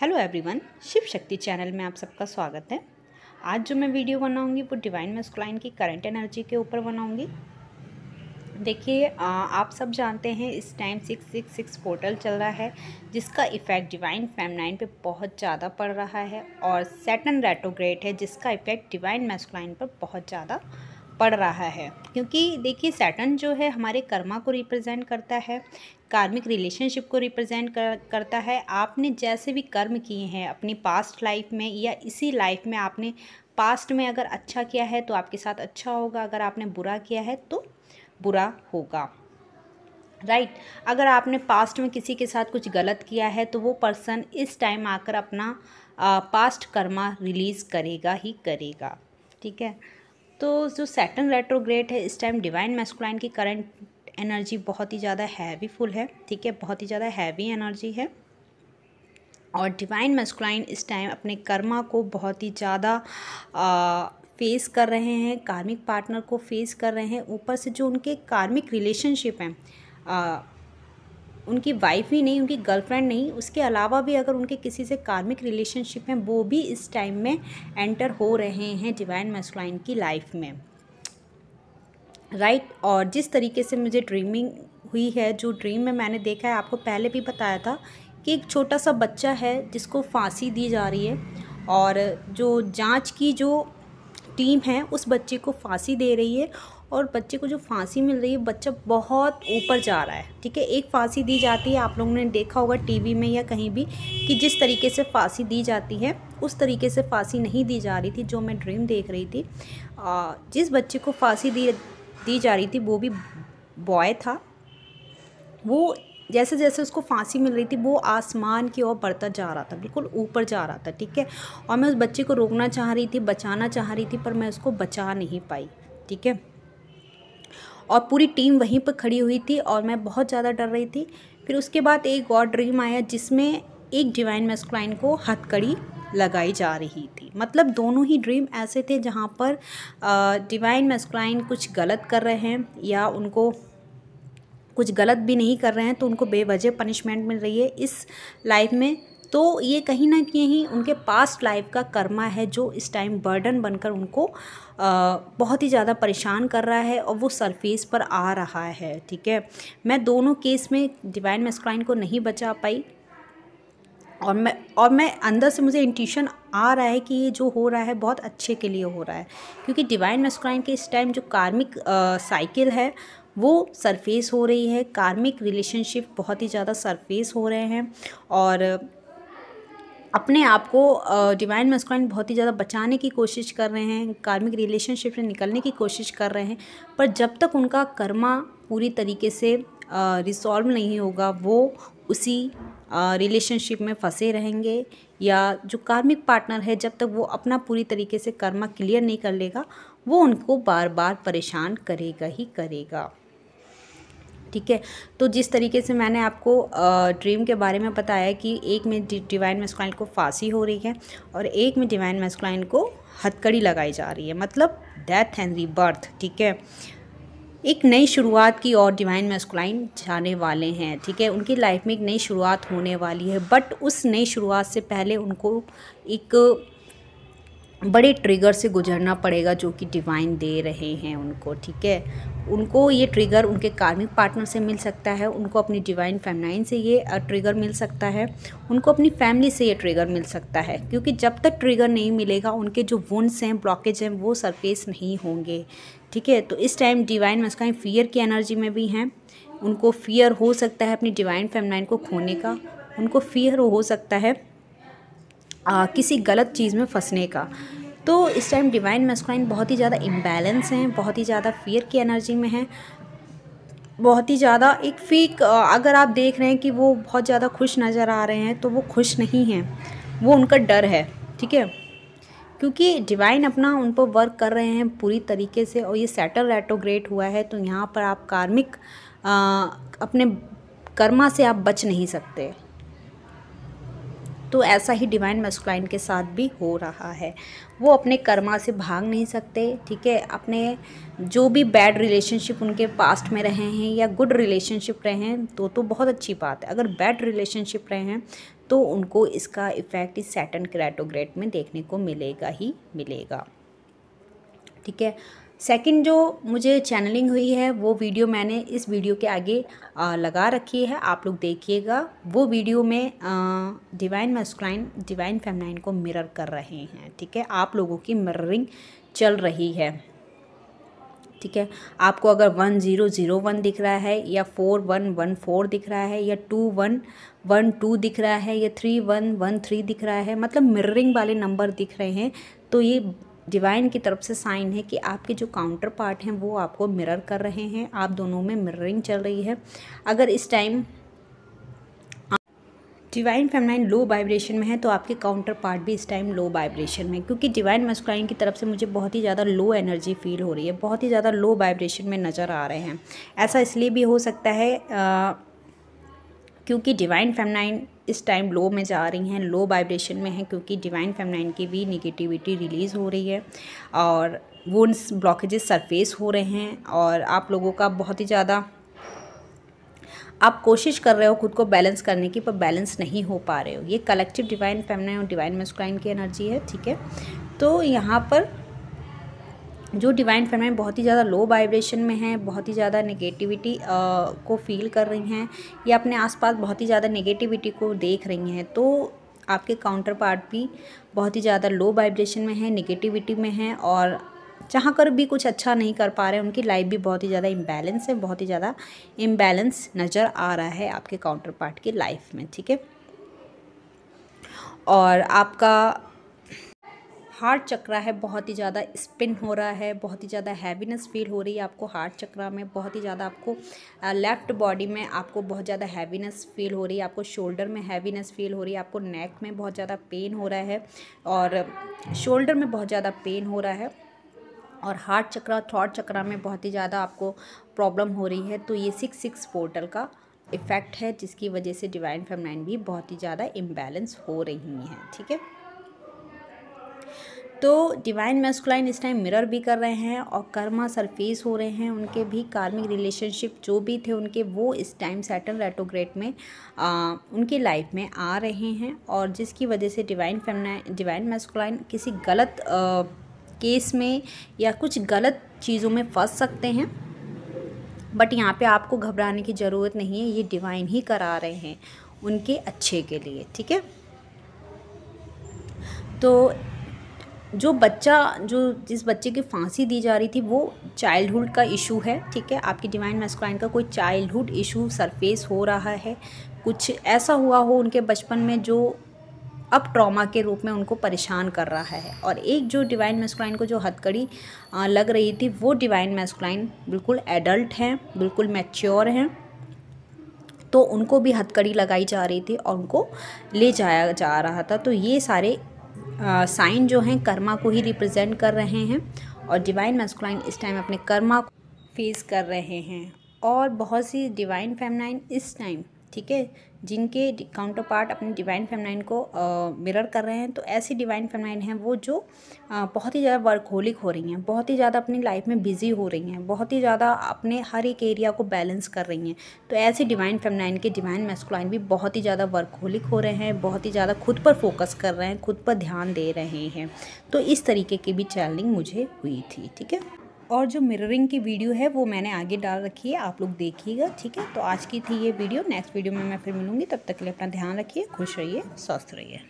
Hello everyone Shiv शक्ति channel में आप सबका स्वागत है आज जो मैं वीडियो बनाऊंगी वो डिवाइन मस्कुलाइन की करंट एनर्जी के ऊपर बनाऊंगी देखिए आप सब जानते हैं इस time six six six portal चल रहा है जिसका इफ़ेक्ट डिवाइन फेमनाइन पे बहुत ज़्यादा पड़ रहा है और सेटन रेटोग्रेट है जिसका इफ़ेक्ट डिवाइन मेस्कुलाइन पर बहुत ज़्यादा पड़ रहा है क्योंकि देखिए सैटन जो है हमारे कर्मा को रिप्रेजेंट करता है कार्मिक रिलेशनशिप को रिप्रेजेंट कर, करता है आपने जैसे भी कर्म किए हैं अपनी पास्ट लाइफ में या इसी लाइफ में आपने पास्ट में अगर अच्छा किया है तो आपके साथ अच्छा होगा अगर आपने बुरा किया है तो बुरा होगा राइट right. अगर आपने पास्ट में किसी के साथ कुछ गलत किया है तो वो पर्सन इस टाइम आकर अपना पास्ट कर्मा रिलीज़ करेगा ही करेगा ठीक है तो जो सेटन रेट्रोग्रेड है इस टाइम डिवाइन मेस्कुलाइन की करंट एनर्जी बहुत ही ज़्यादा हैवीफुल है ठीक है बहुत ही ज़्यादा हैवी एनर्जी है और डिवाइन मेस्कुलाइन इस टाइम अपने कर्मा को बहुत ही ज़्यादा फेस कर रहे हैं कार्मिक पार्टनर को फेस कर रहे हैं ऊपर से जो उनके कार्मिक रिलेशनशिप हैं उनकी वाइफ ही नहीं उनकी गर्लफ्रेंड नहीं उसके अलावा भी अगर उनके किसी से कार्मिक रिलेशनशिप हैं वो भी इस टाइम में एंटर हो रहे हैं डिवाइन मेस्कुलाइन की लाइफ में राइट right? और जिस तरीके से मुझे ड्रीमिंग हुई है जो ड्रीम में मैंने देखा है आपको पहले भी बताया था कि एक छोटा सा बच्चा है जिसको फांसी दी जा रही है और जो जांच की जो टीम है उस बच्चे को फांसी दे रही है और बच्चे को जो फांसी मिल रही है बच्चा बहुत ऊपर जा रहा है ठीक है एक फांसी दी जाती है आप लोगों ने देखा होगा टीवी में या कहीं भी कि जिस तरीके से फांसी दी जाती है उस तरीके से फांसी नहीं दी जा रही थी जो मैं ड्रीम देख रही थी जिस बच्चे को फांसी दी दी जा रही थी वो भी बॉय था वो जैसे जैसे उसको फांसी मिल रही थी वो आसमान की ओर बढ़ता जा रहा था बिल्कुल ऊपर जा रहा था ठीक है और मैं उस बच्चे को रोकना चाह रही थी बचाना चाह रही थी पर मैं उसको बचा नहीं पाई ठीक है और पूरी टीम वहीं पर खड़ी हुई थी और मैं बहुत ज़्यादा डर रही थी फिर उसके बाद एक और ड्रीम आया जिसमें एक डिवाइन मेस्क्लाइन को हथकड़ी लगाई जा रही थी मतलब दोनों ही ड्रीम ऐसे थे जहाँ पर डिवाइन मेस्क्लाइन कुछ गलत कर रहे हैं या उनको कुछ गलत भी नहीं कर रहे हैं तो उनको बेवजह पनिशमेंट मिल रही है इस लाइफ में तो ये कहीं ना कहीं उनके पास्ट लाइफ का कर्मा है जो इस टाइम बर्डन बनकर उनको बहुत ही ज़्यादा परेशान कर रहा है और वो सरफेस पर आ रहा है ठीक है मैं दोनों केस में डिवाइन मेस्क्राइन को नहीं बचा पाई और मैं और मैं अंदर से मुझे इंट्यूशन आ रहा है कि ये जो हो रहा है बहुत अच्छे के लिए हो रहा है क्योंकि डिवाइन मेस्क्राइन के इस टाइम जो कार्मिक साइकिल है वो सरफेस हो रही है कार्मिक रिलेशनशिप बहुत ही ज़्यादा सरफेस हो रहे हैं और अपने आप को डिवाइन मस्कुलाइन बहुत ही ज़्यादा बचाने की कोशिश कर रहे हैं कार्मिक रिलेशनशिप से निकलने की कोशिश कर रहे हैं पर जब तक उनका कर्मा पूरी तरीके से रिसॉल्व नहीं होगा वो उसी रिलेशनशिप में फंसे रहेंगे या जो कार्मिक पार्टनर है जब तक वो अपना पूरी तरीके से कर्मा क्लियर नहीं कर लेगा वो उनको बार बार परेशान करेगा ही करेगा ठीक है तो जिस तरीके से मैंने आपको ड्रीम के बारे में बताया कि एक में डिवाइन मेस्कलाइन को फांसी हो रही है और एक में डिवाइन मेस्कलाइन को हथकड़ी लगाई जा रही है मतलब डेथ एंड रीबर्थ ठीक है एक नई शुरुआत की और डिवाइन मेस्कलाइन जाने वाले हैं ठीक है उनकी लाइफ में एक नई शुरुआत होने वाली है बट उस नई शुरुआत से पहले उनको एक बड़े ट्रिगर से गुजरना पड़ेगा जो कि डिवाइन दे रहे हैं उनको ठीक है उनको ये ट्रिगर उनके कार्मिक पार्टनर से मिल सकता है उनको अपनी डिवाइन फेमनाइन से ये ट्रिगर मिल सकता है उनको अपनी फैमिली से ये ट्रिगर मिल सकता है क्योंकि जब तक ट्रिगर नहीं मिलेगा उनके जो वुंड्स हैं ब्लॉकेज हैं वो सरफेस नहीं होंगे ठीक है तो इस टाइम डिवाइन मस्काइन फियर की एनर्जी में भी हैं उनको फियर हो सकता है अपनी डिवाइन फेमनाइन को खोने का उनको फियर हो सकता है आ, किसी गलत चीज़ में फंसने का तो इस टाइम डिवाइन मेस्क्राइन बहुत ही ज़्यादा इम्बेलेंस हैं बहुत ही ज़्यादा फियर की एनर्जी में है बहुत ही ज़्यादा एक फीक अगर आप देख रहे हैं कि वो बहुत ज़्यादा खुश नज़र आ रहे हैं तो वो खुश नहीं हैं वो उनका डर है ठीक है क्योंकि डिवाइन अपना उन पर वर्क कर रहे हैं पूरी तरीके से और ये सेटल रेटोग्रेट हुआ है तो यहाँ पर आप कार्मिक आ, अपने कर्मा से आप बच नहीं सकते तो ऐसा ही डिवाइन मस्कुलाइन के साथ भी हो रहा है वो अपने कर्मा से भाग नहीं सकते ठीक है अपने जो भी बैड रिलेशनशिप उनके पास्ट में रहे हैं या गुड रिलेशनशिप रहे हैं तो तो बहुत अच्छी बात है अगर बैड रिलेशनशिप रहे हैं तो उनको इसका इफ़ेक्ट इस सैटन क्रैटोग्रेट में देखने को मिलेगा ही मिलेगा ठीक है सेकंड जो मुझे चैनलिंग हुई है वो वीडियो मैंने इस वीडियो के आगे आ, लगा रखी है आप लोग देखिएगा वो वीडियो में डिवाइन मस्क्राइन डिवाइन फेमनाइन को मिरर कर रहे हैं ठीक है आप लोगों की मिररिंग चल रही है ठीक है आपको अगर वन ज़ीरो ज़ीरो वन दिख रहा है या फोर वन वन फोर दिख रहा है या टू वन वन टू दिख रहा है या थ्री वन वन थ्री दिख रहा है मतलब मिररिंग वाले नंबर दिख रहे हैं तो ये डिवाइन की तरफ से साइन है कि आपके जो काउंटर पार्ट हैं वो आपको मिरर कर रहे हैं आप दोनों में मिररिंग चल रही है अगर इस time divine feminine low vibration में है तो आपके काउंटर पार्ट भी इस टाइम लो वाइब्रेशन में क्योंकि डिवाइन मस्कुलाइन की तरफ से मुझे बहुत ही ज़्यादा लो एनर्जी फील हो रही है बहुत ही ज़्यादा लो वाइब्रेशन में नज़र आ रहे हैं ऐसा इसलिए भी हो सकता है आ, क्योंकि डिवाइन फेमनाइन इस टाइम लो में जा रही हैं लो वाइब्रेशन में हैं क्योंकि डिवाइन फेमनाइन की भी निगेटिविटी रिलीज़ हो रही है और वोन्स ब्लॉकेजेस सरफेस हो रहे हैं और आप लोगों का बहुत ही ज़्यादा आप कोशिश कर रहे हो खुद को बैलेंस करने की पर बैलेंस नहीं हो पा रहे हो ये कलेक्टिव डिवाइन फेमनाइन और डिवाइन मेस्कुलाइन की एनर्जी है ठीक है तो यहाँ पर जो डिवाइन फेमिनिन बहुत ही ज़्यादा लो वाइब्रेशन में है बहुत ही ज़्यादा नेगेटिविटी को फील कर रही हैं या अपने आसपास बहुत ही ज़्यादा नेगेटिविटी को देख रही हैं तो आपके काउंटर पार्ट भी बहुत ही ज़्यादा लो वाइब्रेशन में है नेगेटिविटी में है और चाह कर भी कुछ अच्छा नहीं कर पा रहे हैं उनकी लाइफ भी बहुत ही ज़्यादा इम्बैलेंस है बहुत ही ज़्यादा इम्बैलेंस नज़र आ रहा है आपके काउंटर पार्ट की लाइफ में ठीक है और आपका हार्ट चक्रा है बहुत ही ज़्यादा स्पिन हो रहा है बहुत ही ज़्यादा हैवीनेस फील हो रही है आपको हार्ट चक्रा में बहुत ही ज़्यादा आपको लेफ़्ट बॉडी में आपको बहुत ज़्यादा हैवीनेस फील हो रही है आपको शोल्डर में हैवीनेस फील हो रही है आपको नेक में बहुत ज़्यादा पेन हो रहा है और शोल्डर में बहुत ज़्यादा पेन हो रहा है और हार्ट चक्रा थॉट चक्रा में बहुत ही ज़्यादा आपको प्रॉब्लम हो रही है तो ये सिक्स सिक्स पोर्टल का इफ़ेक्ट है जिसकी वजह से डिवाइन फेमनाइन भी बहुत ही ज़्यादा इम्बेलेंस हो रही हैं ठीक है तो डिवाइन मेस्कुलाइन इस टाइम मिरर भी कर रहे हैं और कर्मा सरफेस हो रहे हैं उनके भी कार्मिक रिलेशनशिप जो भी थे उनके वो इस टाइम सेटल रेटोग्रेट में आ, उनके लाइफ में आ रहे हैं और जिसकी वजह से डिवाइन फेमना डिवाइन मेस्कुलाइन किसी गलत आ, केस में या कुछ गलत चीज़ों में फंस सकते हैं बट यहाँ पे आपको घबराने की ज़रूरत नहीं है ये डिवाइन ही करा रहे हैं उनके अच्छे के लिए ठीक है तो जो बच्चा जो जिस बच्चे की फांसी दी जा रही थी वो चाइल्डहुड का इशू है ठीक है आपकी डिवाइन मैस्कुलाइन का कोई चाइल्डहुड इशू सरफेस हो रहा है कुछ ऐसा हुआ हो उनके बचपन में जो अब ट्रॉमा के रूप में उनको परेशान कर रहा है और एक जो डिवाइन मैस्कुलाइन को जो हथकड़ी लग रही थी वो डिवाइन मैस्कुलाइन बिल्कुल एडल्ट हैं बिल्कुल मैच्योर हैं तो उनको भी हथकड़ी लगाई जा रही थी और उनको ले जाया जा रहा था तो ये सारे साइन जो हैं कर्मा को ही रिप्रेजेंट कर रहे हैं और डिवाइन मैस्कुलाइन इस टाइम अपने कर्मा को फेस कर रहे हैं और बहुत सी डिवाइन फेमनाइन इस टाइम ठीक है जिनके काउंटर पार्ट अपने डिवाइन फेमनाइन को मिरर कर रहे हैं तो ऐसी डिवाइन फेमनाइन हैं वो जो बहुत ही ज़्यादा वर्कहोलिक हो रही हैं बहुत ही ज़्यादा अपनी लाइफ में बिज़ी हो रही हैं बहुत ही ज़्यादा अपने हर एक एरिया को बैलेंस कर रही हैं तो ऐसी डिवाइन फेमनाइन के डिवाइन मेस्कुलाइन भी बहुत ही ज़्यादा वर्कहोलिक हो रहे हैं बहुत ही ज़्यादा खुद पर फोकस कर रहे हैं खुद पर ध्यान दे रहे हैं तो इस तरीके की भी चैलेंजिंग मुझे हुई थी ठीक है और जो मिररिंग की वीडियो है वो मैंने आगे डाल रखी है आप लोग देखिएगा ठीक है तो आज की थी ये वीडियो नेक्स्ट वीडियो में मैं फिर मिलूँगी तब तक के लिए अपना ध्यान रखिए खुश रहिए स्वस्थ रहिए